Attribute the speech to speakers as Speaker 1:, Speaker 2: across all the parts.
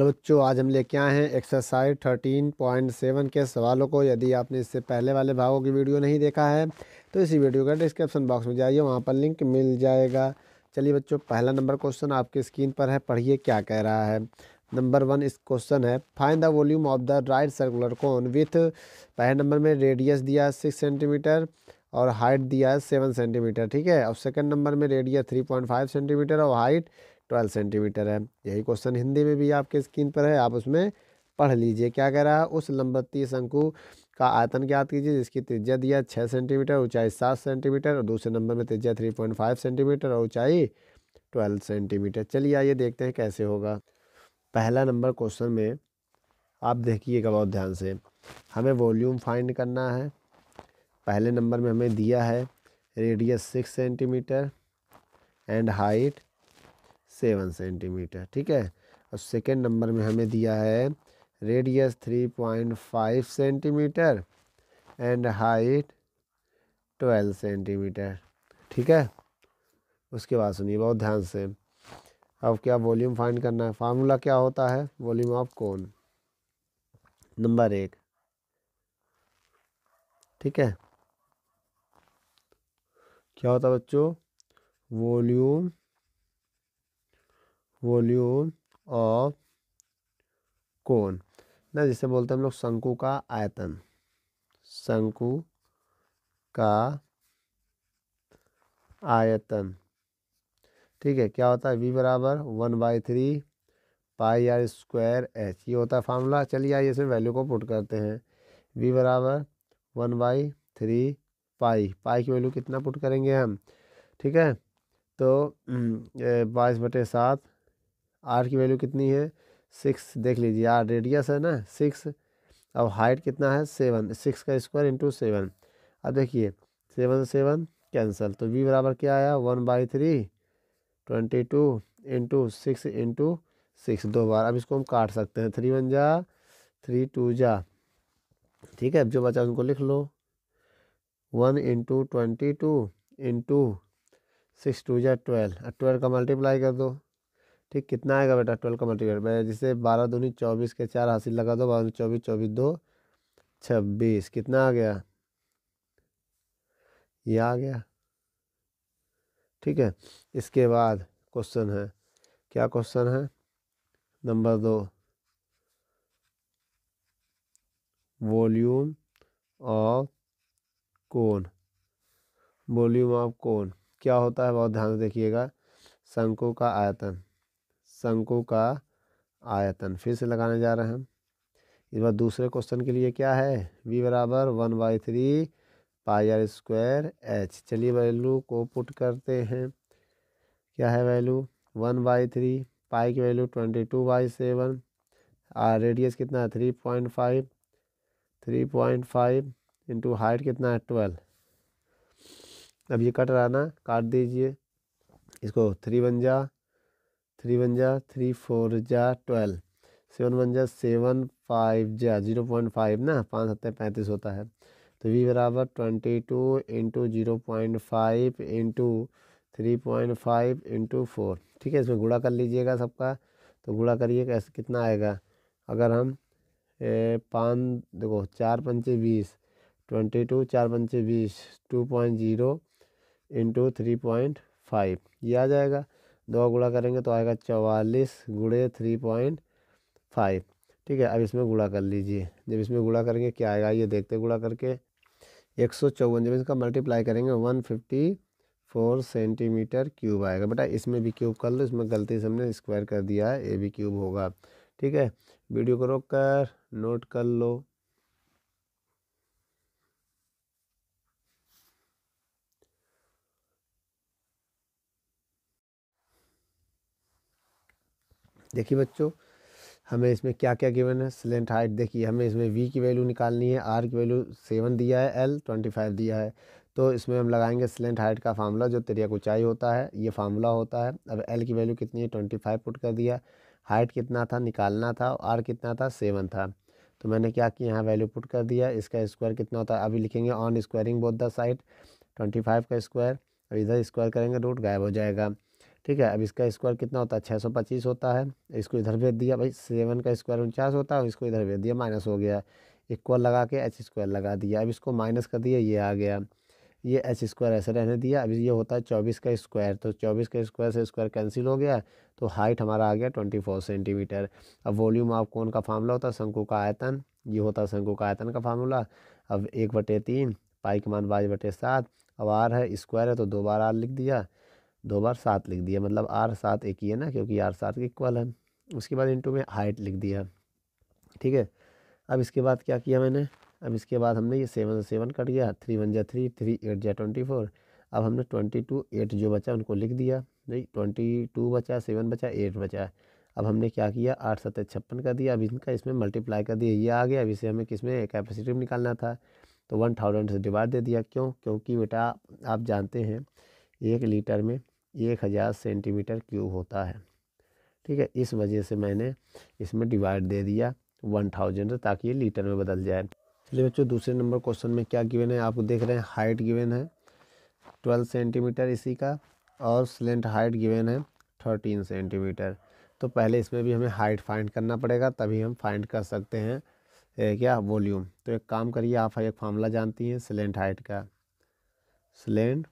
Speaker 1: Hello तो बच्चों आज हम लेके आए हैं एक्सरसाइज थर्टीन पॉइंट सेवन के सवालों को यदि आपने इससे पहले वाले भागों की वीडियो नहीं देखा है तो इसी वीडियो का डिस्क्रिप्शन बॉक्स में जाइए वहाँ पर लिंक मिल जाएगा चलिए बच्चों पहला नंबर क्वेश्चन आपकी स्क्रीन पर है पढ़िए क्या कह रहा है नंबर वन इस क्वेश्चन है find the volume of the right circular cone with पहले नंबर में रेडियस दिया सिक्स सेंटीमीटर और हाइट दिया है सेवन सेंटीमीटर ठीक है और सेकंड नंबर में radius three point five centimetre और हाइट ट्वेल्व सेंटीमीटर है यही क्वेश्चन हिंदी में भी आपके स्क्रीन पर है आप उसमें पढ़ लीजिए क्या कह रहा है उस लंबवती शंकु का आयतन ज्ञात कीजिए जिसकी त्रिज्या दिया छः सेंटीमीटर ऊंचाई सात सेंटीमीटर और दूसरे नंबर में त्रिज्या थ्री पॉइंट फाइव सेंटीमीटर और ऊंचाई ट्वेल्व सेंटीमीटर चलिए आइए देखते हैं कैसे होगा पहला नंबर क्वेश्चन में आप देखिएगा बहुत ध्यान से हमें वॉल्यूम फाइंड करना है पहले नंबर में हमें दिया है radius six centimetre and height seven centimetre ठीक है और सेकेंड नंबर में हमें दिया है radius three point five centimetre and height twelve centimetre ठीक है उसके बाद सुनिए बहुत ध्यान से अब क्या वॉल्यूम फाइंड करना है फार्मूला क्या होता है वॉल्यूम ऑफ कौन नंबर एक ठीक है क्या होता है बच्चों वॉल्यूम वॉल्यूम ऑफ कौन ना जिसे बोलते हैं हम लोग शंकु का आयतन शंकु का आयतन ठीक है क्या होता है वी बराबर one by three pi R square H ये होता है फार्मूला चलिए आइए इसमें वैल्यू को पुट करते हैं वी बराबर one by three pi pi की वैल्यू कितना पुट करेंगे हम ठीक है तो हम्म, बाईस बटे सात आर की वैल्यू कितनी है सिक्स देख लीजिए आर रेडियस है ना सिक्स अब हाइट कितना है सेवन सिक्स का स्क्वायर इंटू सेवन अब देखिए सेवन सेवन कैंसल तो वी बराबर क्या आया one by three twenty two into six into six दो बार अब इसको हम काट सकते हैं थ्री वन जा थ्री टू जा ठीक है अब जो बचा उनको लिख लो one into twenty two into six two जा ट्वेल्व ट्वेल्व का मल्टीप्लाई कर दो ठीक कितना आएगा बेटा ट्वेल्व का मल्टीप्लाई मैं जैसे बारह दूनी चौबीस के चार हासिल लगा दो बारह चौबीस चौबीस दो छब्बीस कितना आ गया ये आ गया ठीक है इसके बाद क्वेश्चन है क्या क्वेश्चन है नंबर दो volume of cone volume of cone क्या होता है बहुत ध्यान से देखिएगा शंकु का आयतन शंकु का आयतन फिर से लगाने जा रहे हैं इस बार दूसरे क्वेश्चन के लिए क्या है वी बराबर one by three pi R square H चलिए वैल्यू को पुट करते हैं क्या है value one by three pi की value twenty two by seven R radius कितना है three point five three point five into height कितना है ट्वेल्व अब ये कट रहा है ना काट दीजिए इसको थ्री बन जा थ्री वन जा थ्री फोर जा ट्वेल्व सेवन वन जा सेवन फाइव जा जीरो पॉइंट फाइव ना पाँच सत्तर पैंतीस होता है तो वी बराबर twenty two into zero point five into three point five into four ठीक है इसमें गुड़ा कर लीजिएगा सबका तो गुड़ा करिए कैसे कितना आएगा अगर हम पाँच देखो चार पंचे बीस ट्वेंटी टू चार पंचे बीस two point zero into three point five ये आ जाएगा दो गुड़ा करेंगे तो आएगा चवालीस गुड़े थ्री पॉइंट फाइव ठीक है अब इसमें गुड़ा कर लीजिए जब इसमें गुड़ा करेंगे क्या आएगा ये देखते गुड़ा करके एक सौ चौवन जब इसका मल्टीप्लाई करेंगे one fifty four centimetre cube आएगा बेटा इसमें भी क्यूब कर लो इसमें गलती से हमने स्क्वायर कर दिया है ए भी क्यूब होगा ठीक है वीडियो को रोक कर नोट कर लो देखिए बच्चों हमें इसमें क्या क्या गिवन है स्लेंट हाइट देखिए हमें इसमें वी की वैल्यू निकालनी है आर की वैल्यू सेवन दिया है एल ट्वेंटी फाइव दिया है तो इसमें हम लगाएंगे स्लेंट हाइट का फार्मूला जो तेरिया ऊंचाई होता है ये फार्मूला होता है अब एल की वैल्यू कितनी है ट्वेंटी फाइव पुट कर दिया हाइट कितना था निकालना था आर कितना था सेवन था तो मैंने क्या किया यहाँ वैल्यू पुट कर दिया इसका स्क्वायर कितना होता है अभी लिखेंगे on squaring both the side twenty five का स्क्वायर और इधर स्क्वायर करेंगे रूट गायब हो जाएगा ठीक है अब इसका स्क्वायर कितना होता है छः सौ पच्चीस होता है इसको इधर भेज दिया भाई सेवन का स्क्वायर उनचास होता है इसको इधर भेज दिया माइनस हो गया इक्वल लगा के एच स्क्वायर लगा दिया अब इसको माइनस कर दिया ये आ गया ये एच स्क्वायर ऐसे रहने दिया अभी ये होता है चौबीस का स्क्वायर तो चौबीस का स्क्वायर से स्क्वायर कैंसिल हो गया तो हाइट हमारा आ गया ट्वेंटी फोर सेंटीमीटर अब वॉल्यूम आप कौन का फार्मूला होता है शंकु का आयतन ये होता है शंकु का आयतन का फार्मूला अब एक बटे तीन पाई के मान बाईस बटे सात अब आर है स्क्वायर है तो दो बार आर लिख दिया दो बार सात लिख दिया मतलब आर सात एक ही है ना क्योंकि आर सात इक्वल है उसके बाद इंटू में हाइट लिख दिया ठीक है अब इसके बाद क्या किया मैंने अब इसके बाद हमने ये सेवन से सेवन कट गया थ्री वन जै थ्री थ्री एट जै ट्वेंटी फोर अब हमने ट्वेंटी टू एट जो बचा उनको लिख दिया नहीं ट्वेंटी टू बचा सेवन बचा एट बचा अब हमने क्या किया आठ सत्तर छप्पन का दिया अब इनका इसमें मल्टीप्लाई कर दिया ये आ गया अभी से हमें किस में कैपेसिटी में निकालना था तो वन थाउजेंड से डिवाइड दे दिया क्यों क्योंकि बेटा आप जानते हैं एक लीटर में एक हज़ार सेंटीमीटर क्यूब होता है ठीक है इस वजह से मैंने इसमें डिवाइड दे दिया वन थाउजेंड ताकि ये लीटर में बदल जाए चलिए बच्चों दूसरे नंबर क्वेश्चन में क्या गिवन है आप देख रहे हैं हाइट गिवन है ट्वेल्व सेंटीमीटर इसी का और सिलेंट हाइट गिवन है थर्टीन सेंटीमीटर तो पहले इसमें भी हमें हाइट फाइंड करना पड़ेगा तभी हम फाइंड कर सकते हैं क्या वॉल्यूम तो एक काम करिए आप एक फार्मूला जानती हैं सिलेंट हाइट का सिलेंट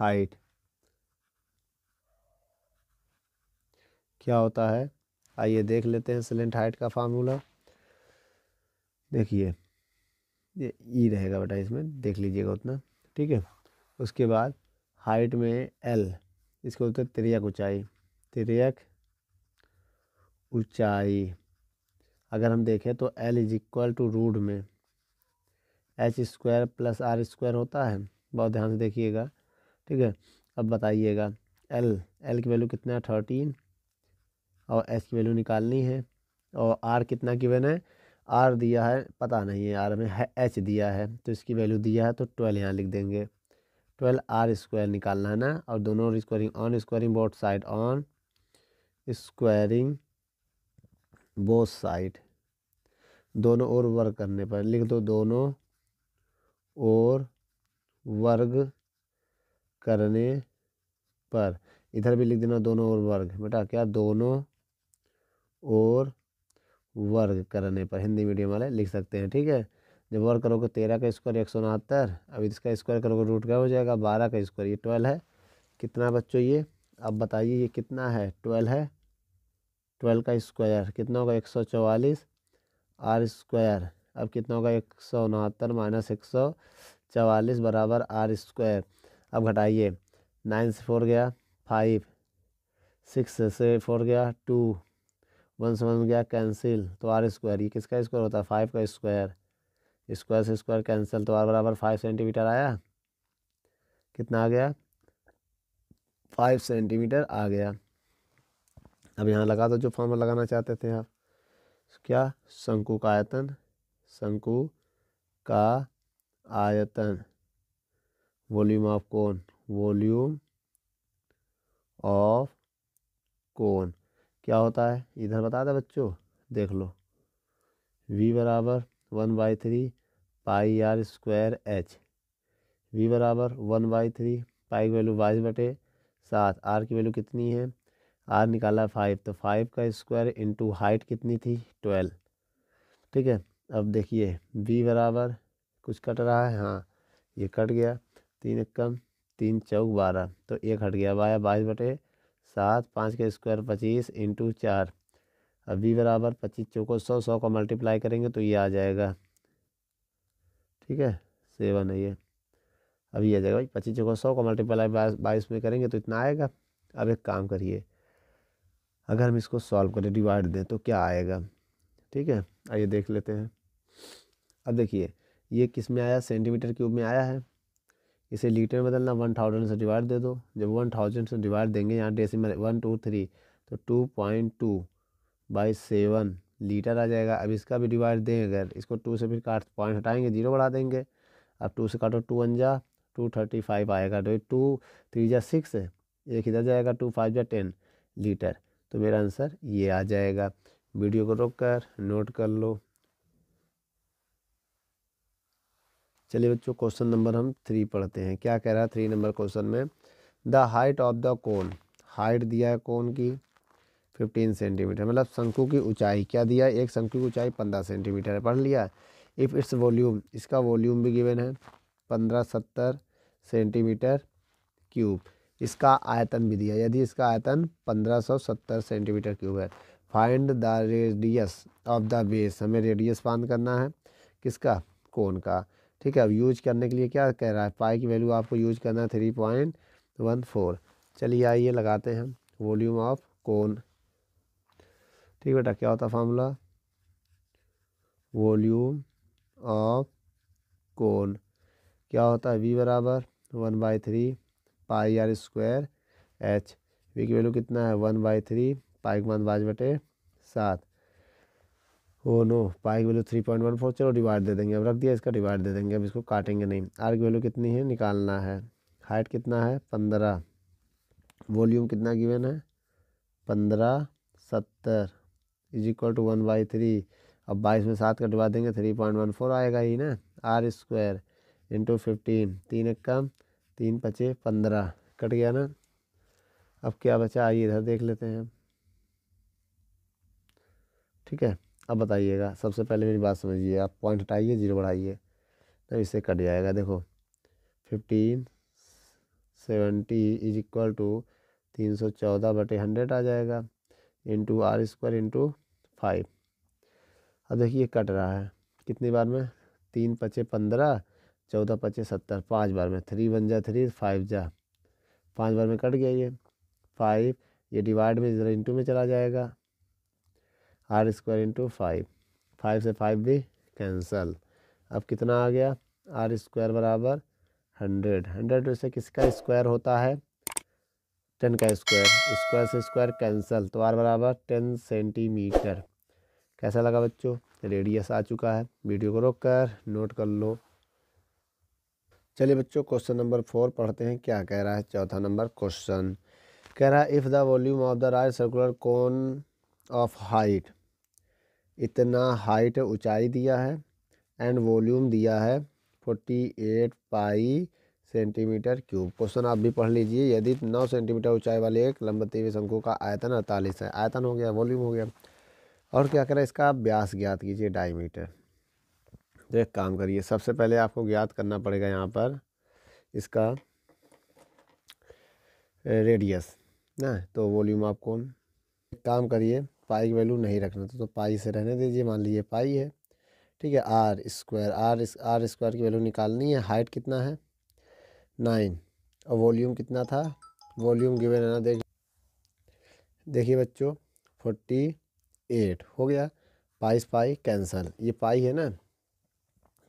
Speaker 1: हाइट क्या होता है आइए देख लेते हैं सिलेंट हाइट का फार्मूला देखिए ये ई रहेगा बेटा इसमें देख लीजिएगा उतना ठीक है उसके बाद हाइट में एल इसको बोलते हैं तिरक ऊंचाई तिरक ऊंचाई अगर हम देखें तो L is equal to root में H square plus R square होता है बहुत ध्यान से देखिएगा ठीक है अब बताइएगा एल एल की वैल्यू कितना है थर्टीन और एस की वैल्यू निकालनी है और आर कितना गिवन है आर दिया है पता नहीं है आर में है एच दिया है तो इसकी वैल्यू दिया है तो ट्वेल्व यहाँ लिख देंगे ट्वेल्व आर स्क्वायर निकालना है ना और दोनों squaring on squaring both side on squaring both side दोनों ओर वर्ग करने पर लिख दो दोनों और वर्ग करने पर इधर भी लिख देना दोनों ओर वर्ग बेटा क्या दोनों और वर्ग करने पर हिंदी मीडियम वाले लिख सकते हैं ठीक है जब वर्ग करोगे तेरह का स्क्वायर एक सौ उनहत्तर अब इसका स्क्वायर करोगे रूट क्या हो जाएगा बारह का स्क्वायर ये ट्वेल्व है कितना बच्चों ये अब बताइए ये कितना है ट्वेल्व है ट्वेल्व का स्क्वायर कितना होगा एक सौ चवालीस आर स्क्वायर अब कितना होगा एक सौ उनहत्तर माइनस एक सौ चवालीस बराबर आर स्क्वायर अब घटाइए नाइन से फोर गया फाइव सिक्स से फोर गया टू वन समझ में गया कैंसिल तो आर स्क्वायर ये किसका स्क्वायर होता है फाइव का स्क्वायर स्क्वायर से स्क्वायर कैंसिल तो आर बराबर फाइव सेंटीमीटर आया कितना आ गया फाइव सेंटीमीटर आ गया अब यहाँ लगा दो जो फॉर्मर लगाना चाहते थे आप तो क्या शंकु का आयतन शंकु का आयतन volume of cone volume of cone क्या होता है इधर बता दें बच्चों देख लो v बराबर one by three pi R square H V बराबर वन बाई थ्री पाई की वैल्यू बाईस बटे सात आर की वैल्यू कितनी है आर निकाला फाइव तो फाइव का स्क्वायर इंटू हाइट कितनी थी ट्वेल्व ठीक है अब देखिए वी बराबर कुछ कट रहा है हाँ ये कट गया तीन एक कम तीन चौक बारह तो एक हट गया बाया बाईस बटे सात पाँच का स्क्वायर पच्चीस इंटू चार अभी बी बराबर पच्चीस चौको सौ सौ का मल्टीप्लाई करेंगे तो ये आ जाएगा ठीक है सेवन है ये अब ये आ जाएगा भाई पच्चीस चौको सौ का मल्टीप्लाई बाईस में करेंगे तो इतना आएगा अब एक काम करिए अगर हम इसको सॉल्व करें डिवाइड दें तो क्या आएगा ठीक है आइए देख लेते हैं अब देखिए ये किस में आया सेंटीमीटर क्यूब में आया है इसे लीटर में बदलना वन थाउजेंड से डिवाइड दे दो जब वन थाउजेंड से डिवाइड देंगे यहाँ डेसिमल वन टू थ्री तो two point two by seven litre आ जाएगा अब इसका भी डिवाइड देंगे अगर इसको टू से फिर काट पॉइंट हटाएंगे जीरो बढ़ा देंगे अब टू से काटो टू वन जा टू थर्टी फाइव आएगा तो टू थ्री जा सिक्स एक इधर जाएगा टू फाइव जा टेन लीटर तो मेरा आंसर ये आ जाएगा वीडियो को रोक कर नोट कर लो चलिए बच्चों क्वेश्चन नंबर हम थ्री पढ़ते हैं क्या कह रहा है थ्री नंबर क्वेश्चन में the height of the cone height दिया है कोन की फिफ्टीन सेंटीमीटर मतलब शंकु की ऊंचाई क्या दिया है एक शंकु की ऊंचाई पंद्रह सेंटीमीटर है पढ़ लिया इफ़ इट्स वॉल्यूम इसका वॉल्यूम भी गिवन है पंद्रह सत्तर सेंटीमीटर क्यूब इसका आयतन भी दिया यदि इसका आयतन पंद्रह सौ सत्तर सेंटीमीटर क्यूब है find the radius of the base हमें रेडियस बांध करना है किसका कोन का ठीक है अब यूज करने के लिए क्या कह रहा है पाई की वैल्यू आपको यूज करना है थ्री पॉइंट वन फोर चलिए आइए लगाते हैं वॉल्यूम ऑफ कोन ठीक बेटा क्या होता फार्मूला वॉल्यूम ऑफ कोन क्या होता है वी बराबर one by three pi R square H V की वैल्यू कितना है one by three pi one बाज बटे सात ओ oh नो पाई की value three point one four चलो डिवाइड दे देंगे अब रख दिया इसका डिवाइड दे देंगे अब इसको काटेंगे नहीं आर की वैल्यू कितनी है निकालना है हाइट कितना है पंद्रह वॉल्यूम कितना गिवन है पंद्रह सत्तर is equal to one by three अब बाईस में सात का देंगे थ्री पॉइंट वन फोर आएगा ही ना आर स्क्वायर इंटू फिफ्टीन तीन कम तीन पचे पंद्रह कट गया ना अब क्या बचा आइए इधर देख लेते हैं ठीक है अब बताइएगा सबसे पहले मेरी बात समझिए आप पॉइंट हटाइए जीरो बढ़ाइए तब इससे कट जाएगा देखो fifteen seventy is equal to तीन सौ चौदह बटे हंड्रेड आ जाएगा into R square into five अब देखिए कट रहा है कितनी बार में तीन पचे पंद्रह चौदह पचे सत्तर पाँच बार में थ्री वन जा थ्री फाइव जा पाँच बार में कट गया ये फाइव ये डिवाइड में ज़रा इंटू में चला जाएगा R square into five five से फाइव भी कैंसल अब कितना आ गया आर स्क्वायर बराबर हंड्रेड हंड्रेड से किसका स्क्वायर होता है टेन का स्क्वायर स्क्वायर से स्क्वायर कैंसल तो आर बराबर टेन सेंटीमीटर कैसा लगा बच्चों रेडियस आ चुका है वीडियो को रोक कर नोट कर लो चलिए बच्चों क्वेश्चन नंबर फोर पढ़ते हैं क्या कह रहा है चौथा नंबर क्वेश्चन कह रहा है if the volume of the right circular cone of height इतना हाइट ऊंचाई दिया है एंड वॉल्यूम दिया है forty eight pi centimetre cube question आप भी पढ़ लीजिए यदि नौ सेंटीमीटर ऊंचाई वाले एक लंबते हुए शंकु का आयतन अड़तालीस है आयतन हो गया वॉल्यूम हो गया और क्या करें इसका आप व्यास ज्ञात कीजिए डायमीटर तो एक काम करिए सबसे पहले आपको ज्ञात करना पड़ेगा यहाँ पर इसका रेडियस ना तो वॉल्यूम आपको काम करिए पाई की वैल्यू नहीं रखना था तो पाई से रहने दीजिए मान लीजिए पाई है ठीक है R square R R square की वैल्यू निकालनी है हाइट कितना है नाइन और वॉल्यूम कितना था वॉल्यूम गिवन है ना देख देखिए बच्चों फोर्टी एट हो गया पाई पाई कैंसल ये पाई है ना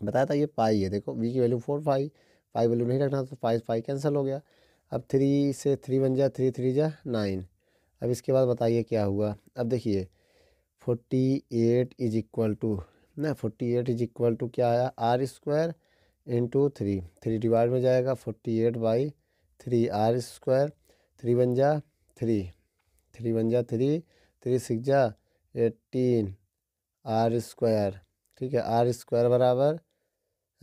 Speaker 1: बताया था ये पाई है देखो वी की value four pi pi value नहीं रखना तो पाई पाई कैंसिल हो गया अब थ्री से थ्री वन जा थ्री थ्री जा नाइन अब इसके बाद बताइए क्या हुआ अब देखिए forty eight is equal to ना forty eight is equal to क्या आया R square into three three divide में जाएगा forty eight by three R square three बन जा थ्री थ्री बन जा थ्री थ्री सिक्स जा एटीन आर स्क्वायर ठीक है आर स्क्वायर बराबर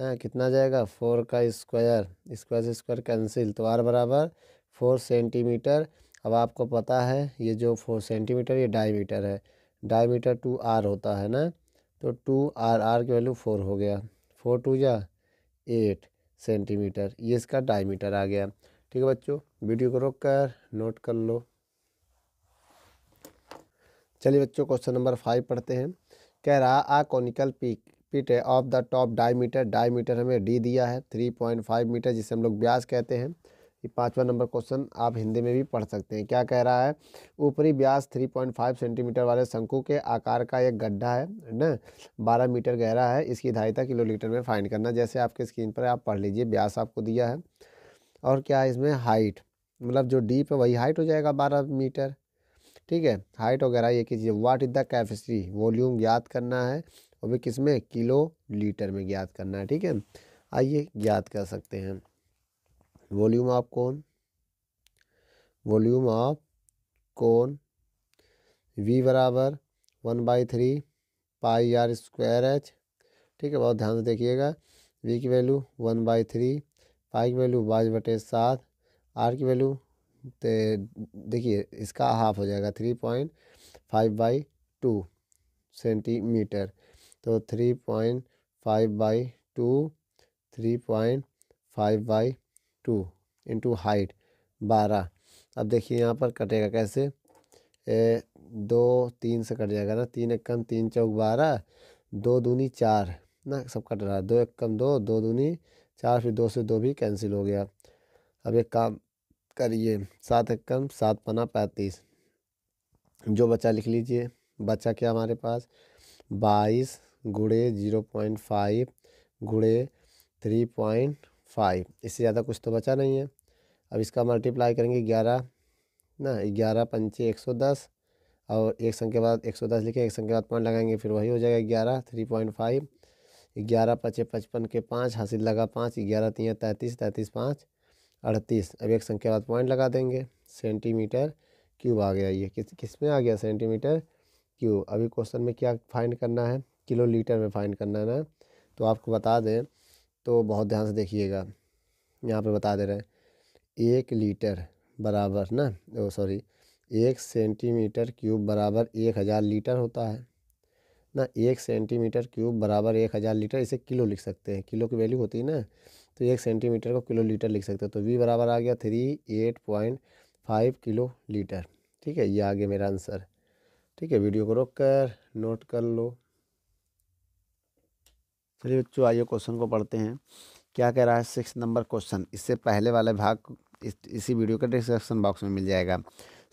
Speaker 1: हाँ कितना जाएगा फोर का स्क्वायर स्क्वायर से स्क्वायर कैंसिल तो आर बराबर फोर सेंटीमीटर अब आपको पता है ये जो फोर सेंटीमीटर ये डायमीटर है डायमीटर टू आर होता है ना तो टू आर आर की वैल्यू फोर हो गया फोर टू या एट सेंटीमीटर ये इसका डायमीटर आ गया ठीक है बच्चों वीडियो को रोक कर नोट कर लो चलिए बच्चों क्वेश्चन नंबर फाइव पढ़ते हैं कह रहा आ conical peak pit of the top diameter diameter हमें डी दिया है थ्री पॉइंट फाइव मीटर जिसे हम लोग ब्यास कहते हैं ये पाँचवा नंबर क्वेश्चन आप हिंदी में भी पढ़ सकते हैं क्या कह रहा है ऊपरी पॉइंट 3.5 सेंटीमीटर वाले शंकु के आकार का एक गड्ढा है न बारह मीटर गहरा है इसकी धारिता किलोमीटर में फाइंड करना जैसे आपके स्क्रीन पर आप पढ़ लीजिए ब्यास आपको दिया है और क्या है इसमें हाइट मतलब जो डीप है वही हाइट हो जाएगा बारह मीटर ठीक है हाइट वगैरह ये कीजिए what is the capacity volume ज्ञात करना है और भी किस में किलो लीटर में ज्ञात करना है ठीक है आइए ज्ञात कर सकते हैं volume of cone volume of cone V बराबर one by three pi R square H ठीक है बहुत ध्यान से देखिएगा वी की value one by three pi की वैल्यू बाईस बटे सात आर की वैल्यू देखिए इसका हाफ हो जाएगा three point five by two centimetre तो three point five by two three point five by two into height बारह अब देखिए यहाँ पर कटेगा कैसे ए, दो तीन से कट जाएगा ना तीन एक कम तीन चौक बारह दो दूनी चार ना सब कट रहा है दो एक कम दो दो दूनी चार फिर दो से दो भी कैंसिल हो गया अब एक काम करिए सात एक कम सात पना पैंतीस जो बच्चा लिख लीजिए बच्चा क्या हमारे पास बाईस गुड़े ज़ीरो पॉइंट फाइव गुड़े थ्री पॉइंट फाइव इससे ज़्यादा कुछ तो बचा नहीं है अब इसका मल्टीप्लाई करेंगे ग्यारह ना ग्यारह पंचे एक सौ दस और एक संख्या के बाद एक सौ दस लिखे एक संख्या के बाद पॉइंट लगाएंगे फिर वही हो जाएगा ग्यारह थ्री पॉइंट फाइव ग्यारह पचे पचपन के पाँच हासिल लगा पाँच ग्यारह तीन तैंतीस तैंतीस पाँच अड़तीस अब एक संख्या बाद पॉइंट लगा देंगे सेंटीमीटर क्यूब आ गया ये किस किस में आ गया सेंटीमीटर क्यूब अभी क्वेश्चन में क्या फाइंड करना है किलो लीटर में फाइंड करना है ना तो आपको बता दें तो बहुत ध्यान से देखिएगा यहाँ पर बता दे रहे हैं एक लीटर बराबर ना ओ सॉरी एक सेंटीमीटर क्यूब बराबर एक हज़ार लीटर होता है ना एक सेंटीमीटर क्यूब बराबर एक हज़ार लीटर इसे किलो लिख सकते हैं किलो की वैल्यू होती है ना तो एक सेंटीमीटर को किलो लीटर लिख सकते हैं तो वी बराबर आ गया three eight point five kilo litre ठीक है ये आ गया मेरा आंसर ठीक है वीडियो को रोक कर नोट कर लो चलिए बच्चों आइए क्वेश्चन को पढ़ते हैं क्या कह रहा है सिक्स नंबर क्वेश्चन इससे पहले वाले भाग इस, इसी वीडियो के डिस्क्रिप्शन बॉक्स में मिल जाएगा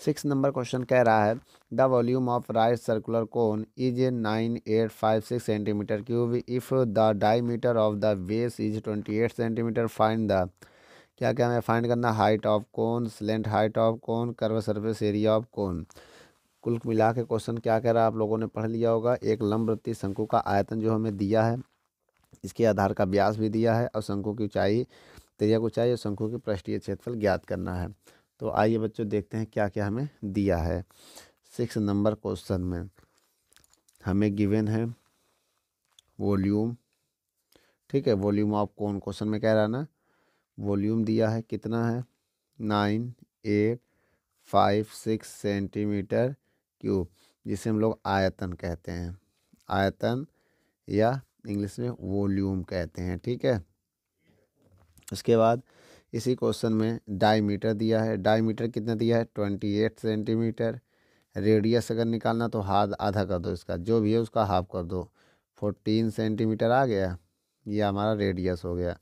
Speaker 1: सिक्स नंबर क्वेश्चन कह रहा है the volume of right circular cone is nine eight five six centimetre cube if the diameter of the base is twenty eight centimetre fine the क्या क्या हमें find करना height of cone slant height of cone curve surface area of cone कुल मिला के question क्या कह रहा है आप लोगों ने पढ़ लिया होगा एक लंब शंकु का आयतन जो हमें दिया है इसके आधार का व्यास भी दिया है और शंकु की ऊंचाई त्रिया ऊंचाई और शंकु की पृष्ठीय क्षेत्रफल ज्ञात करना है तो आइए बच्चों देखते हैं क्या क्या हमें दिया है सिक्स नंबर क्वेश्चन में हमें गिवन है वॉल्यूम ठीक है वॉल्यूम आप कौन क्वेश्चन में कह रहा ना वॉल्यूम दिया है कितना है nine eight five six centimetre cube जिसे हम लोग आयतन कहते हैं आयतन या इंग्लिश में वॉल्यूम कहते हैं ठीक है उसके बाद इसी क्वेश्चन में डायमीटर दिया है डायमीटर कितना दिया है ट्वेंटी एट सेंटीमीटर रेडियस अगर निकालना तो हाथ आधा कर दो इसका जो भी है उसका हाफ कर दो फोर्टीन सेंटीमीटर आ गया ये हमारा रेडियस हो गया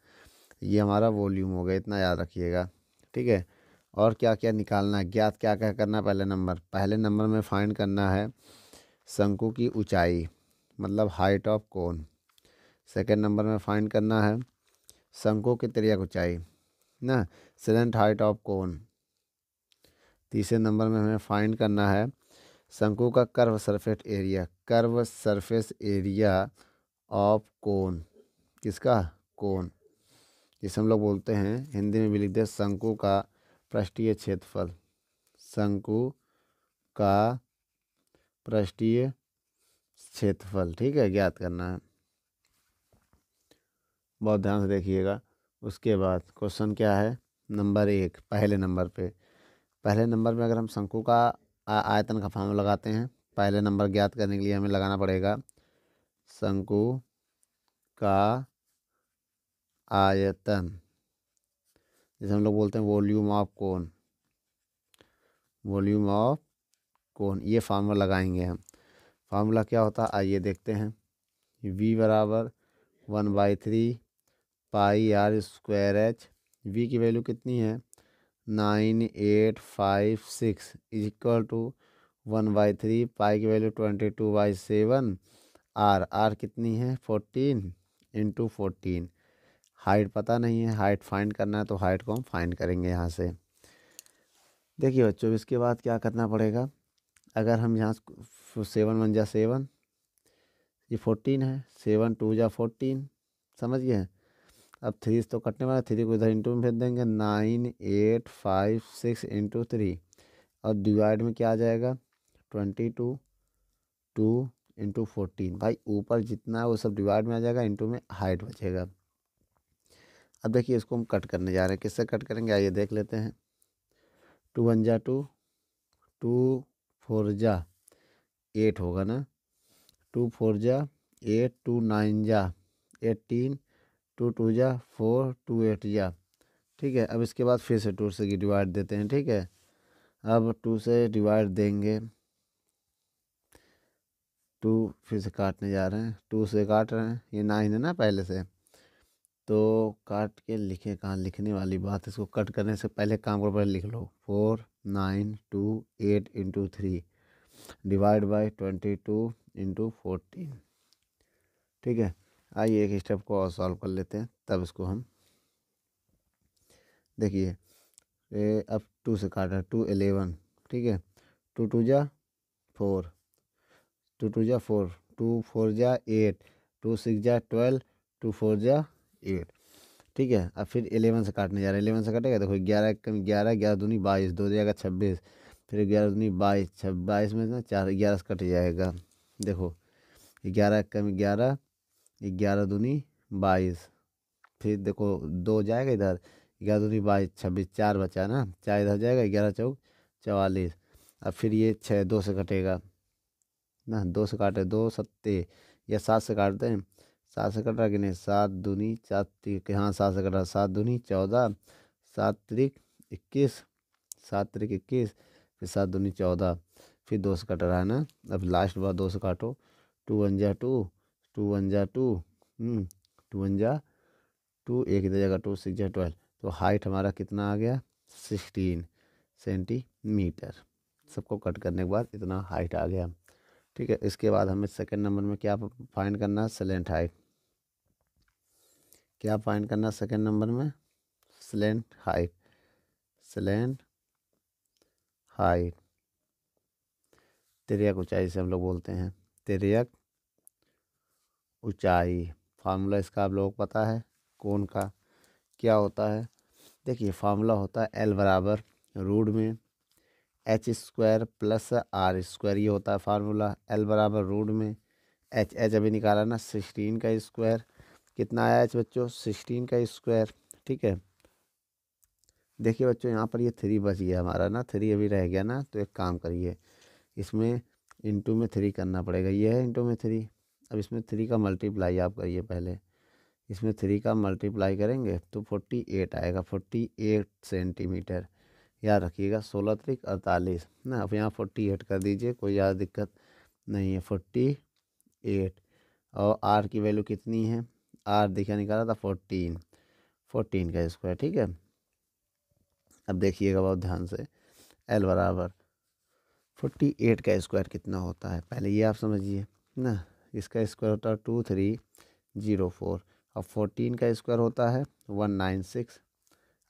Speaker 1: ये हमारा वॉल्यूम हो गया इतना याद रखिएगा ठीक है और क्या क्या निकालना है ज्ञात क्या क्या करना पहले नंबर पहले नंबर में फाइंड करना है शंकु की ऊंचाई मतलब height of cone second number में फाइंड करना है शंकु की त्रिया ऊंचाई ना सिलेंट हाइट ऑफ कोन तीसरे नंबर में हमें फाइंड करना है शंकु का curve surface area curve surface area of cone किसका कोन जिसे हम लोग बोलते हैं हिंदी में भी लिखते हैं शंकु का पृष्ठीय क्षेत्रफल शंकु का पृष्ठीय क्षेत्रफल ठीक है ज्ञात करना है बहुत ध्यान से देखिएगा उसके बाद क्वेश्चन क्या है नंबर एक पहले नंबर पे पहले नंबर में अगर हम शंकु का आयतन का फार्मूला लगाते हैं पहले नंबर ज्ञात करने के लिए हमें लगाना पड़ेगा शंकु का आयतन जैसे हम लोग बोलते हैं volume of cone volume of cone ये फार्मूला लगाएंगे हम फार्मूला क्या होता है आइए देखते हैं वी बराबर one by three pi R square H V की वैल्यू कितनी है nine eight five six is equal to one by three pi की value twenty two by seven R R कितनी है फोर्टीन इंटू फोर्टीन हाइट पता नहीं है height find करना है तो हाइट को हम फाइंड करेंगे यहाँ से देखिए बच्चों इसके बाद क्या करना पड़ेगा अगर हम यहाँ सेवन वन जा सेवन ये फोर्टीन है सेवन टू जा फोर्टीन समझ गए अब थ्री तो कटने वाला थ्री को इधर इंटू में भेज देंगे nine eight five six into three और डिवाइड में क्या आ जाएगा twenty two two into fourteen भाई ऊपर जितना है वो सब डिवाइड में आ जाएगा इंटू में हाइट बचेगा अब देखिए इसको हम कट करने जा रहे हैं किससे कट करेंगे आइए देख लेते हैं टू वन जा टू टू फोर जा एट होगा ना टू फोर जा एट टू नाइन जा एटीन टू टू जा फोर टू एट जा ठीक है अब इसके बाद फिर से टू से डिवाइड देते हैं ठीक है अब टू से डिवाइड देंगे टू फिर से काटने जा रहे हैं टू से काट रहे हैं ये नाइन है ना पहले से तो काट के लिखे कहाँ लिखने वाली बात इसको कट करने से पहले काम करो पहले लिख लो four nine two eight into three divide by twenty two into fourteen ठीक है आइए एक स्टेप को और सॉल्व कर लेते हैं तब इसको हम देखिए ए अब टू से काटा टू एलेवन ठीक है टू टू जा फोर टू टू जा फोर टू फोर जा एट टू सिक्स जा ट्वेल्व टू फोर जा एट ठीक है अब फिर एलेवन से काटने जा रहे हैं एलेवन से काटेगा देखो ग्यारह कम ग्यारह ग्यारह दूनी बाईस दो जाएगा छब्बीस फिर ग्यारह दूनी बाईस छब्बीस में ना चार ग्यारह से कट जाएगा देखो ग्यारह कम ग्यारह ग्यारह दूनी बाईस फिर देखो दो जाएगा इधर ग्यारह दूनी बाईस छब्बीस चार बचा ना चार इधर जाएगा ग्यारह चौक चवालीस और फिर ये छः दो से कटेगा ना दो से काटे दो सत्ते या सात से काटते हैं सात से कट रहा कि नहीं सात दूनी चार तीन हाँ सात से कट रहा सात दूनी चौदह सात त्रिक इक्कीस सात त्रिक इक्कीस फिर सात दूनी चौदह फिर दो से कट रहा है ना अब लास्ट बार दो से काटो टू वन जा टू टू वन जा टू हम्म, टू वन जा टू एक इधर जाएगा टू सिक्स जा ट्वेल्व तो हाइट हमारा कितना आ गया सिक्सटीन सेंटीमीटर सबको कट करने के बाद इतना हाइट आ गया ठीक है इसके बाद हमें सेकेंड नंबर में क्या फाइंड करना है स्लेंट हाइट क्या फाइंड करना है सेकेंड नंबर में सिलेंट हाइट सलेंट हाइट तिरक ऊंचाई से हम लोग बोलते हैं तिरक ऊंचाई फार्मूला इसका आप लोगों को पता है कौन का क्या होता है देखिए फार्मूला होता है एल बराबर रूट में H square plus R square ये होता है फार्मूला एल बराबर रूट में एच एच अभी निकाला ना सिक्सटीन का स्क्वायर कितना आया एच बच्चों सिक्सटीन का स्क्वायर ठीक है देखिए बच्चों यहाँ पर ये थ्री बच गया हमारा ना थ्री अभी रह गया ना तो एक काम करिए इसमें इंटू में थ्री करना पड़ेगा ये है इंटू में थ्री अब इसमें थ्री का मल्टीप्लाई आप करिए पहले इसमें थ्री का मल्टीप्लाई करेंगे तो फोर्टी एट आएगा फोर्टी एट सेंटीमीटर याद रखिएगा सोलह तरीक अड़तालीस ना अब यहाँ फोर्टी एट कर दीजिए कोई ज़्यादा दिक्कत नहीं है फोर्टी एट और आर की वैल्यू कितनी है आर देखिए निकाला था फोर्टीन फोर्टीन का स्क्वायर ठीक है अब देखिएगा बहुत ध्यान से एल बराबर फोर्टी एट का स्क्वायर कितना होता है पहले ये आप समझिए ना इसका स्क्वायर होता है टू थ्री ज़ीरो फोर और फोर्टीन का स्क्वायर होता है वन नाइन सिक्स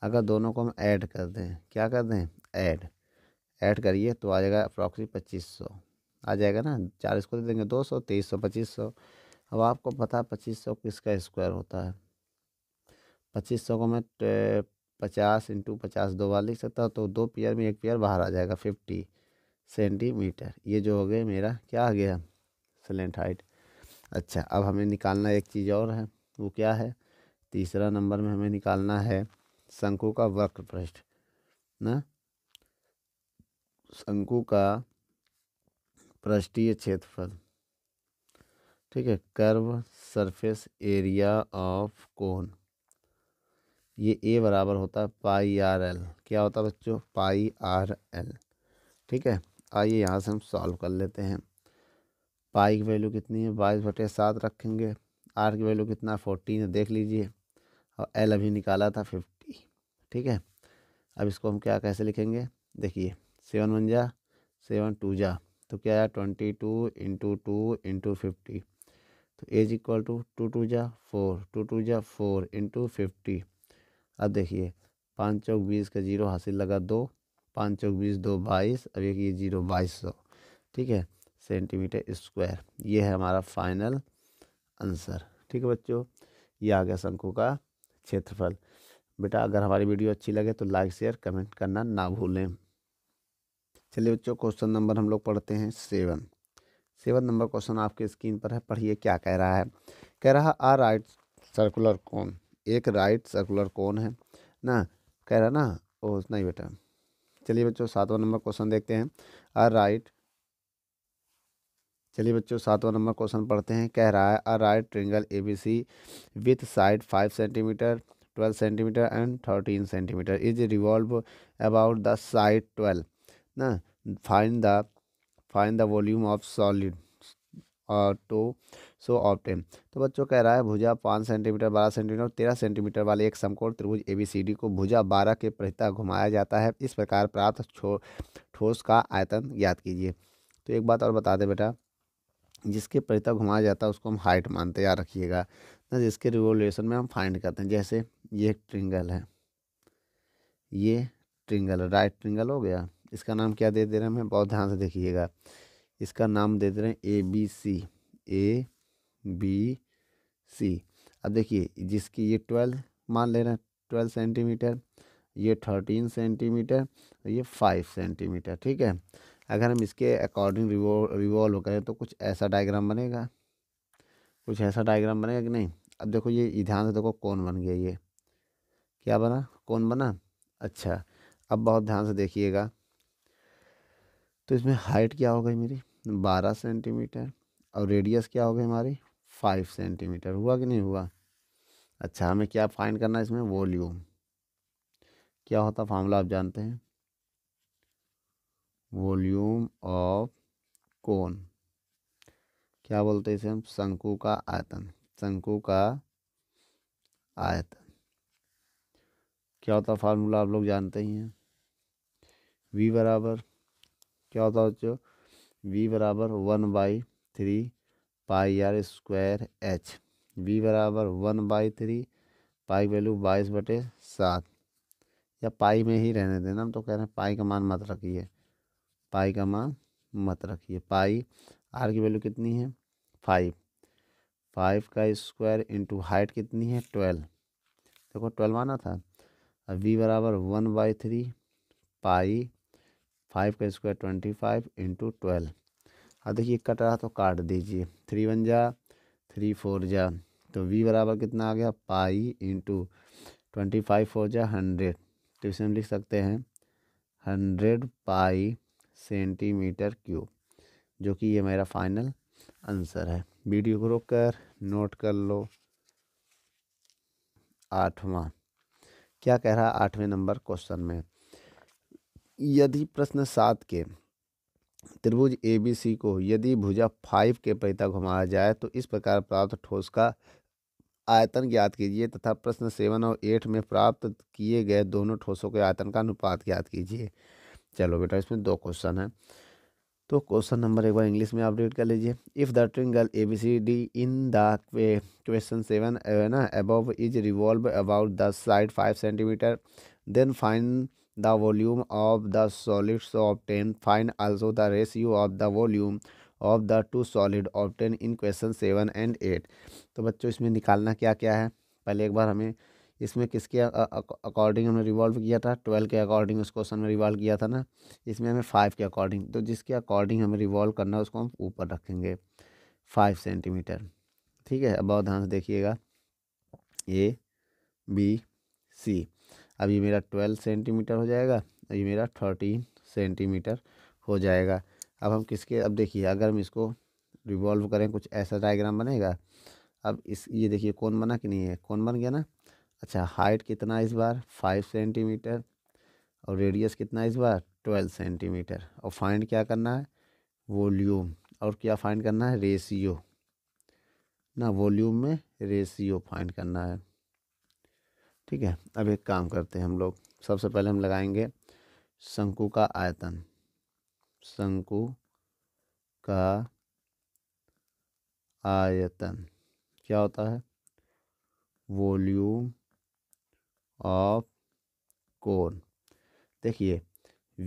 Speaker 1: अगर दोनों को हम ऐड कर दें क्या कर दें ऐड ऐड करिए तो आ जाएगा अप्रॉक्सी पच्चीस सौ आ जाएगा ना चालीस को दे देंगे दो सौ तेईस सौ पच्चीस सौ अब आपको पता है पच्चीस सौ किसका स्क्वायर होता है पच्चीस सौ को मैं पचास इंटू पचास दो बार लिख सकता हूँ तो दो पेयर में एक पेयर बाहर आ जाएगा फिफ्टी सेंटीमीटर ये जो हो गया मेरा क्या आ गया सिलेंट हाइट अच्छा अब हमें निकालना एक चीज़ और है वो क्या है तीसरा नंबर में हमें निकालना है शंकु का वक्र पृष्ठ ना शंकु का पृष्ठीय क्षेत्रफल ठीक है curve surface area of cone ये ए बराबर होता है पाई आर एल क्या होता है बच्चों पाई आर एल ठीक है आइए यहाँ से हम सॉल्व कर लेते हैं पाई की वैल्यू कितनी है बाईस बटे सात रखेंगे आर की वैल्यू कितना फोर्टीन है देख लीजिए और एल अभी निकाला था फिफ्टी ठीक है अब इसको हम क्या कैसे लिखेंगे देखिए सेवन वन जा सेवन टू जा तो क्या आया twenty two into two into fifty तो is equal to two two जा फोर टू टू जा फोर इंटू फिफ्टी अब देखिए पाँच चौक बीस का जीरो हासिल लगा दो पाँच चौक बीस दो बाईस अब एक ये जीरो बाईस सौ ठीक है सेंटीमीटर स्क्वायर ये है हमारा फाइनल आंसर ठीक है बच्चों ये आ गया शंकु का क्षेत्रफल बेटा अगर हमारी वीडियो अच्छी लगे तो लाइक शेयर कमेंट करना ना भूलें चलिए बच्चों क्वेश्चन नंबर हम लोग पढ़ते हैं सेवन सेवन नंबर क्वेश्चन आपके स्क्रीन पर है पढ़िए क्या कह रहा है कह रहा आ राइट सर्कुलर कौन एक राइट सर्कुलर कौन है ना कह रहा ना ओ नहीं बेटा चलिए बच्चों सातवां नंबर क्वेश्चन देखते हैं आ राइट चलिए बच्चों सातवां नंबर क्वेश्चन पढ़ते हैं कह रहा है a right triangle A B C with side five centimetre twelve centimetre and thirteen centimetre is revolve about the side twelve ना fine the fine the volume of solid to so obtain तो बच्चों कह रहा है भुजा पाँच centimetre बारह centimetre और तेरह सेंटीमीटर वाले एक समकोण त्रिभुज ए बी सी डी को भुजा बारह के प्रहिता घुमाया जाता है इस प्रकार प्राप्त ठोस का आयतन याद कीजिए तो एक बात और बता दें बेटा जिसके परिता घुमाया जाता है उसको हम हाइट मानते याद रखिएगा ना जिसके रिवोल्यूशन में हम फाइंड करते हैं जैसे ये एक ट्रिंगल है ये ट्रिंगल राइट ट्रिंगल हो गया इसका नाम क्या दे दे रहे हैं हमें बहुत ध्यान से देखिएगा इसका नाम दे दे रहे हैं ए बी सी ए बी सी अब देखिए जिसकी ये ट्वेल्व मान ले रहे हैं ट्वेल्व सेंटीमीटर ये थर्टीन सेंटीमीटर और ये फाइव सेंटीमीटर ठीक है अगर हम इसके अकॉर्डिंग रिवॉल्व करें तो कुछ ऐसा डायग्राम बनेगा कुछ ऐसा डायग्राम बनेगा कि नहीं अब देखो ये ध्यान से देखो कौन बन गया ये क्या बना कौन बना अच्छा अब बहुत ध्यान से देखिएगा तो इसमें हाइट क्या हो गई मेरी बारह सेंटीमीटर और रेडियस क्या हो गई हमारी फाइव सेंटीमीटर हुआ कि नहीं हुआ अच्छा हमें क्या फाइंड करना है इसमें वॉल्यूम क्या होता फार्मूला आप जानते हैं वॉल्यूम ऑफ कोन क्या बोलते हैं इसे हम शंकु का आयतन शंकु का आयतन क्या होता फार्मूला आप लोग जानते ही हैं वी बराबर क्या होता है बच्चों वी बराबर one by three pi R square H V बराबर one by three pi value बाईस बटे सात या पाई में ही रहने देना हम तो कह रहे हैं पाई का मान मत रखिए पाई का मान मत रखिए पाई आर की वैल्यू कितनी है फाइव फाइव का स्क्वायर इंटू हाइट कितनी है ट्वेल्व देखो ट्वेल्व आना था अब वी बराबर one by three pi five का square twenty five into twelve अब देखिए कट रहा तो काट दीजिए थ्री वन जा थ्री फोर जा तो वी बराबर कितना आ गया pi into twenty five four जा हंड्रेड तो इसे हम लिख सकते हैं हंड्रेड पाई सेंटीमीटर क्यूब जो कि ये मेरा फाइनल आंसर है वीडियो को रोक कर नोट कर लो आठवां क्या कह रहा है आठवें नंबर क्वेश्चन में यदि प्रश्न सात के त्रिभुज ए बी सी को यदि भुजा फाइव के पैता घुमाया जाए तो इस प्रकार प्राप्त ठोस का आयतन ज्ञात कीजिए तथा प्रश्न सेवन और एट में प्राप्त किए गए दोनों ठोसों के आयतन का अनुपात ज्ञात कीजिए चलो बेटा इसमें दो क्वेश्चन है तो क्वेश्चन नंबर एक बार इंग्लिश में आप रीड कर लीजिए if the triangle A B C D in the question seven है ना above is revolve about the side five centimetre then fine the volume of the solid obtained fine also the ratio of the volume of the two solid obtained in question seven and eight तो बच्चों इसमें निकालना क्या क्या है पहले एक बार हमें इसमें किसके अकॉर्डिंग हमने रिवॉल्व किया था ट्वेल्व के अकॉर्डिंग उस क्वेश्चन में रिवॉल्व किया था ना इसमें हमें फाइव के अकॉर्डिंग तो जिसके अकॉर्डिंग हमें रिवॉल्व करना है उसको हम ऊपर रखेंगे फाइव सेंटीमीटर ठीक है अब बहुत ध्यान से देखिएगा ए बी सी अब ये मेरा ट्वेल्व सेंटीमीटर हो जाएगा ये मेरा थर्टीन सेंटीमीटर हो जाएगा अब हम किसके अब देखिए अगर हम इसको रिवॉल्व करें कुछ ऐसा डायग्राम बनेगा अब इस ये देखिए कौन बना कि नहीं है कौन बन गया ना अच्छा हाइट कितना इस बार फाइव सेंटीमीटर और रेडियस कितना इस बार ट्वेल्व सेंटीमीटर और फाइंड क्या करना है वॉल्यूम और क्या फाइंड करना है रेशियो ना वॉल्यूम में रेशियो फाइंड करना है ठीक है अब एक काम करते हैं हम लोग सबसे पहले हम लगाएंगे शंकु का आयतन शंकु का आयतन क्या होता है वॉल्यूम ऑफ कोन देखिए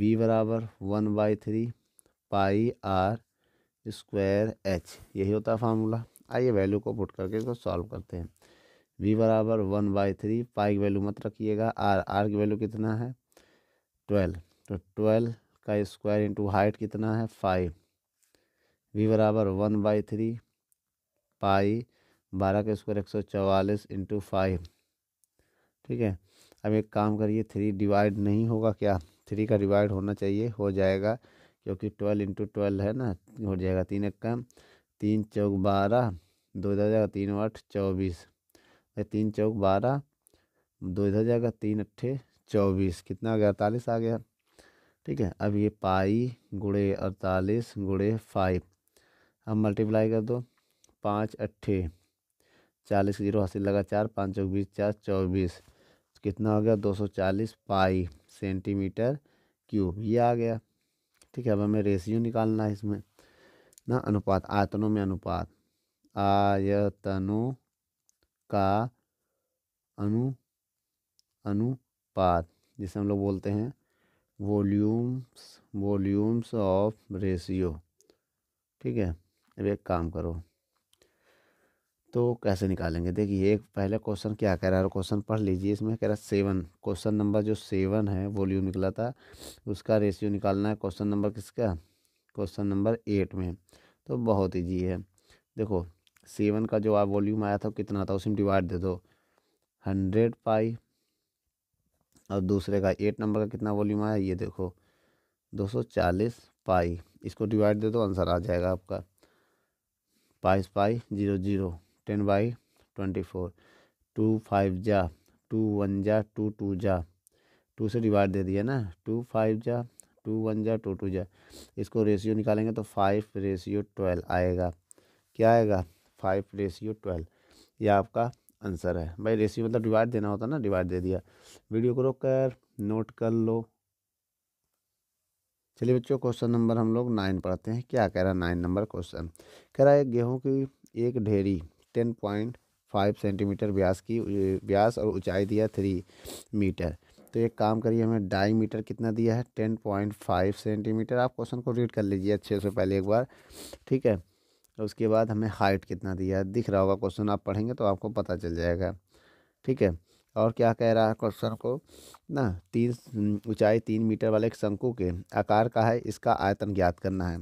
Speaker 1: v बराबर one by three pi R square H यही होता है फार्मूला आइए वैल्यू को पुट करके इसको सॉल्व करते हैं v बराबर वन बाई थ्री पाई की वैल्यू मत रखिएगा r r की वैल्यू कितना है ट्वेल्व तो ट्वेल्व का स्क्वायर इंटू हाइट कितना है फाइव वी बराबर वन बाई थ्री पाई बारह का स्क्वायर एक सौ चवालीस इंटू फाइव ठीक है अब एक काम करिए थ्री डिवाइड नहीं होगा क्या थ्री का डिवाइड होना चाहिए हो जाएगा क्योंकि ट्वेल्व इंटू ट्वेल्व है ना हो जाएगा तीन इक्का तीन चौक बारह दो इधर जाएगा तीन आठ चौबीस तीन चौक बारह दो इधर जाएगा तीन अट्ठे चौबीस कितना आ गया अड़तालीस आ गया ठीक है अब ये पाई गुड़े अड़तालीस गुड़े फाइव अब मल्टीप्लाई कर दो पाँच अट्ठे चालीस जीरो हासिल लगा चार पाँच चौक बीस चार चौबीस कितना हो गया 240 पाई सेंटीमीटर क्यूब ये आ गया ठीक है अब हमें रेशियो निकालना है इसमें ना अनुपात आयतनों में अनुपात आयतनों का अनु अनुपात जिसे हम लोग बोलते हैं वॉल्यूम्स वॉल्यूम्स ऑफ रेशियो ठीक है अब एक काम करो तो कैसे निकालेंगे देखिए एक पहले क्वेश्चन क्या कह रहा है क्वेश्चन पढ़ लीजिए इसमें कह रहा है सेवन क्वेश्चन नंबर जो सेवन है वॉल्यूम निकला था उसका रेशियो निकालना है क्वेश्चन नंबर किसका क्वेश्चन नंबर एट में तो बहुत ईजी है देखो सेवन का जो आप वॉल्यूम आया था कितना था उसमें डिवाइड दे दो हंड्रेड पाई और दूसरे का एट नंबर का कितना वॉल्यूम आया ये देखो दो सौ चालीस पाई इसको डिवाइड दे दो आंसर आ जाएगा आपका pi pi zero zero ten by twenty four two five जा टू वन जा टू टू जा टू से डिवाइड दे दिया ना टू फाइव जा टू वन जा टू टू जा इसको रेशियो निकालेंगे तो फाइव रेशियो ट्वेल्व आएगा क्या आएगा फाइव रेशियो ट्वेल्व यह आपका आंसर है भाई रेशियो मतलब डिवाइड देना होता ना डिवाइड दे दिया वीडियो को रोक कर नोट कर लो चलिए बच्चों क्वेश्चन नंबर हम लोग नाइन पढ़ते हैं क्या कह रहा है नाइन नंबर क्वेश्चन कह रहा है गेहूँ की एक ढेरी टेन पॉइंट फाइव सेंटीमीटर व्यास की व्यास और ऊंचाई दिया थ्री मीटर तो एक काम करिए हमें डाई मीटर कितना दिया है टेन पॉइंट फाइव सेंटीमीटर आप क्वेश्चन को रीड कर लीजिए अच्छे से पहले एक बार ठीक है तो उसके बाद हमें हाइट कितना दिया है दिख रहा होगा क्वेश्चन आप पढ़ेंगे तो आपको पता चल जाएगा ठीक है और क्या कह रहा है क्वेश्चन को ना तीन ऊंचाई तीन मीटर वाले एक शंकु के आकार का है इसका आयतन ज्ञात करना है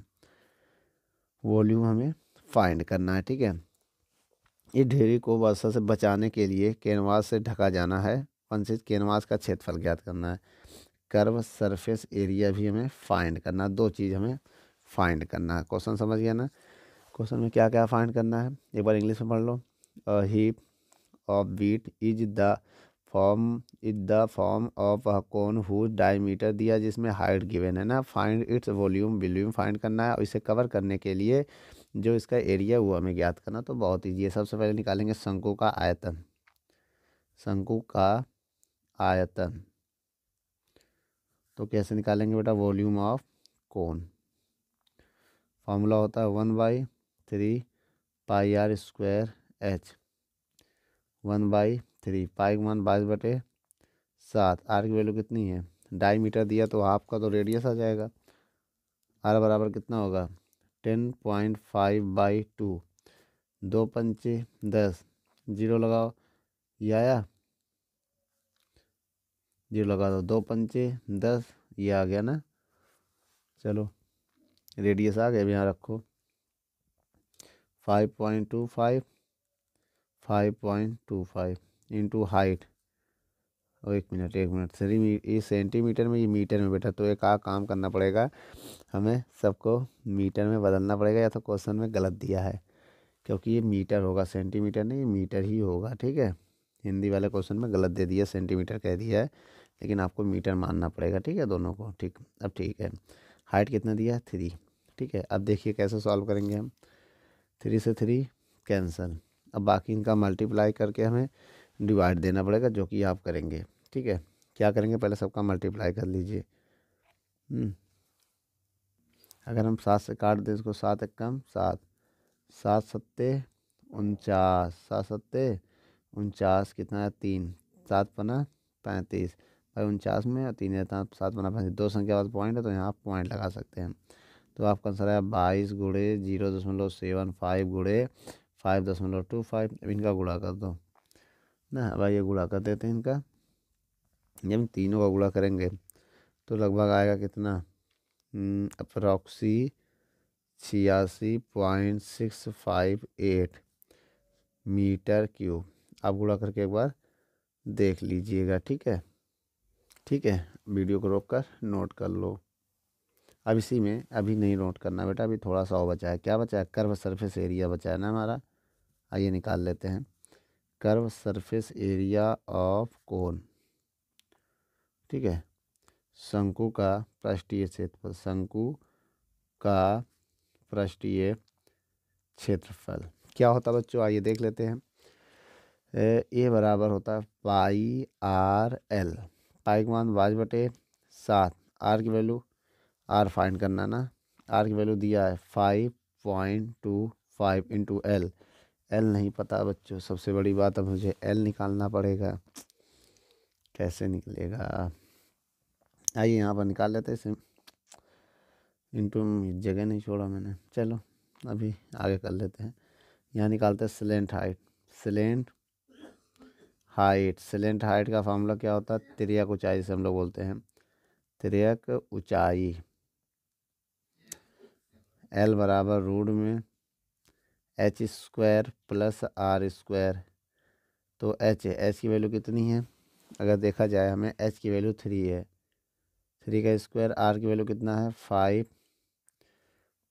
Speaker 1: वॉल्यूम हमें फाइंड करना है ठीक है इस ढेरी को वर्षा से बचाने के लिए कैनवास से ढका जाना है वंशित कैनवास का क्षेत्रफल ज्ञात करना है कर्व सरफेस एरिया भी हमें फाइंड करना दो चीज़ हमें फाइंड करना है क्वेश्चन समझ गया ना क्वेश्चन में क्या क्या फाइंड करना है एक बार इंग्लिश में पढ़ लो heap of wheat is the form is the form of cone who diameter दिया जिसमें हाइट गिवन है ना find its volume volume find करना है और इसे कवर करने के लिए जो इसका एरिया हुआ हमें ज्ञात करना तो बहुत ईजी है सबसे पहले निकालेंगे शंकु का आयतन शंकु का आयतन तो कैसे निकालेंगे बेटा वॉल्यूम ऑफ कोन फॉर्मूला होता है one by three pi R square H one by three pi one बाईस बटे सात आर की वैल्यू कितनी है ढाई मीटर दिया तो आपका तो रेडियस आ जाएगा आर बराबर कितना होगा ten point five by two दो पंचे दस जीरो लगाओ ये आया जीरो लगा दो दो पंचे दस ये आ गया ना चलो रेडियस आ गया अब यहाँ रखो five point two five five point two five into height और एक मिनट एक मिनट सर ये सेंटीमीटर में ये मीटर में बेटा तो एक आ काम करना पड़ेगा हमें सबको मीटर में बदलना पड़ेगा या तो क्वेश्चन में गलत दिया है क्योंकि ये मीटर होगा सेंटीमीटर नहीं मीटर ही होगा ठीक है हिंदी वाले क्वेश्चन में गलत दे दिया सेंटीमीटर कह दिया है लेकिन आपको मीटर मानना पड़ेगा ठीक है दोनों को ठीक अब ठीक है हाइट कितना दिया है थ्री ठीक है अब देखिए कैसे सॉल्व करेंगे हम थ्री से थ्री कैंसल अब बाकी इनका मल्टीप्लाई करके हमें डिवाइड देना पड़ेगा जो कि आप करेंगे ठीक है क्या करेंगे पहले सबका मल्टीप्लाई कर लीजिए हम्म। अगर हम सात से काट दें इसको सात एक कम सात सात सत्ते उनचास सात सत्ते उनचास कितना है तीन सात पना पैंतीस भाई उनचास में और तीन रहता तो सात पना पैंतीस दो संख्या बाद पॉइंट है तो यहाँ आप पॉइंट लगा सकते हैं तो आपका आंसर है बाईस गुड़े जीरो दशमलव सेवन फाइव गुड़े फाइव दशमलव टू फाइव इनका गुड़ा कर दो ना भाई ये गुड़ा कर देते हैं इनका जब तीनों का गुड़ा करेंगे तो लगभग आएगा कितना अप्रॉक्सी छियासी point six five eight metre cube आप गुड़ा करके एक बार देख लीजिएगा ठीक है ठीक है वीडियो को रोक कर नोट कर लो अब इसी में अभी नहीं नोट करना बेटा अभी थोड़ा सा और बचा है क्या बचा है कर्व सरफेस एरिया बचा है ना हमारा आइए निकाल लेते हैं curve surface area of cone ठीक है शंकु का पृष्ठीय क्षेत्रफल शंकु का पृष्ठीय क्षेत्रफल क्या होता है बच्चों आइए देख लेते हैं ए बराबर होता है पाई आर एल पाई का मान पाँच बटे सात आर की वैल्यू आर फाइंड करना ना आर की वैल्यू दिया है five point two five into L L नहीं पता बच्चों सबसे बड़ी बात अब मुझे एल निकालना पड़ेगा कैसे निकलेगा आइए यहाँ पर निकाल लेते सिम इंटू जगह नहीं छोड़ा मैंने चलो अभी आगे कर लेते हैं यहाँ निकालते हैं slant height slant height slant height का फार्मूला क्या होता है तिरक ऊंचाई से हम लोग बोलते हैं त्रियक ऊंचाई एल बराबर रूड में H square plus R square तो एच है एच की वैल्यू कितनी है अगर देखा जाए हमें एच की वैल्यू थ्री है थ्री का स्क्वायर आर की वैल्यू कितना है फाइव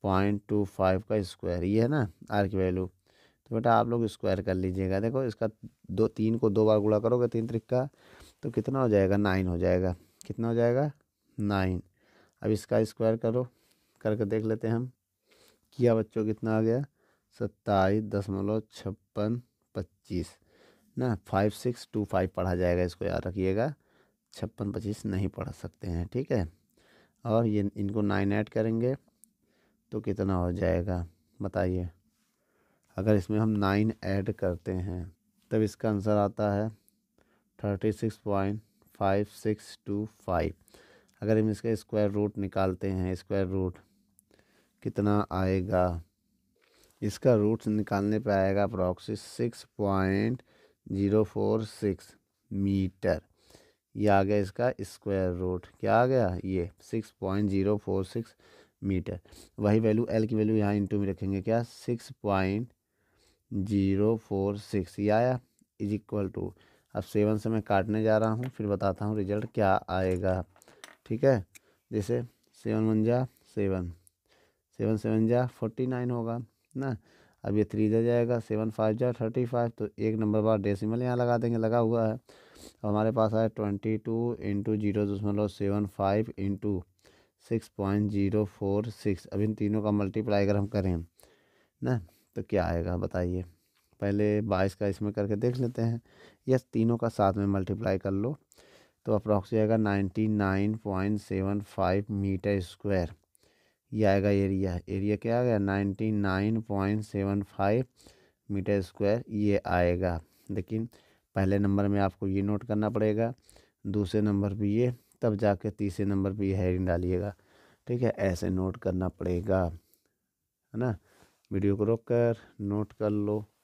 Speaker 1: पॉइंट टू फाइव का स्क्वायर ये है ना आर की वैल्यू तो बेटा आप लोग स्क्वायर कर लीजिएगा देखो इसका दो तीन को दो बार गुणा करोगे तीन त्रिक का तो कितना हो जाएगा नाइन हो जाएगा कितना हो जाएगा नाइन अब इसका स्क्वायर करो करके देख लेते हैं हम किया बच्चों कितना आ गया सत्ताईस दशमलव छप्पन पच्चीस ना फाइव सिक्स टू फाइव पढ़ा जाएगा इसको याद रखिएगा छप्पन पच्चीस नहीं पढ़ सकते हैं ठीक है और ये इनको नाइन ऐड करेंगे तो कितना हो जाएगा बताइए अगर इसमें हम नाइन ऐड करते हैं तब इसका आंसर आता है thirty six point five six two five अगर हम इसका स्क्वायर रूट निकालते हैं स्क्वायर रूट कितना आएगा इसका रूट निकालने पे आएगा approx six point zero four six metre ये आ गया इसका स्क्वायर रूट क्या आ गया ये six point zero four six metre वही वैल्यू एल की वैल्यू यहाँ इंटू में रखेंगे क्या six point zero four six ये आया इज इक्वल टू अब सेवन से मैं काटने जा रहा हूँ फिर बताता हूँ रिजल्ट क्या आएगा ठीक है जैसे सेवन वन जा सेवन सेवन सेवन जा फोर्टी नाइन होगा ना अब ये थ्री दे जाएगा सेवन फाइव जा थर्टी फाइव तो एक नंबर बार डेसिमल यहाँ लगा देंगे लगा हुआ है और हमारे पास आया ट्वेंटी टू इंटू जीरो दशमलव seven five into six point zero four six अब इन तीनों का मल्टीप्लाई अगर हम करें ना तो क्या आएगा बताइए पहले बाईस का इसमें करके देख लेते हैं यस तीनों का साथ में मल्टीप्लाई कर लो तो अप्रॉक्स आएगा ninety nine point seven five metre square ये आएगा एरिया एरिया क्या आ गया ninety nine point seven five metre square ये आएगा लेकिन पहले नंबर में आपको ये नोट करना पड़ेगा दूसरे नंबर पर ये तब जाके तीसरे नंबर पर यह हेडिंग डालिएगा ठीक है ऐसे नोट करना पड़ेगा है ना वीडियो को रोक कर नोट कर लो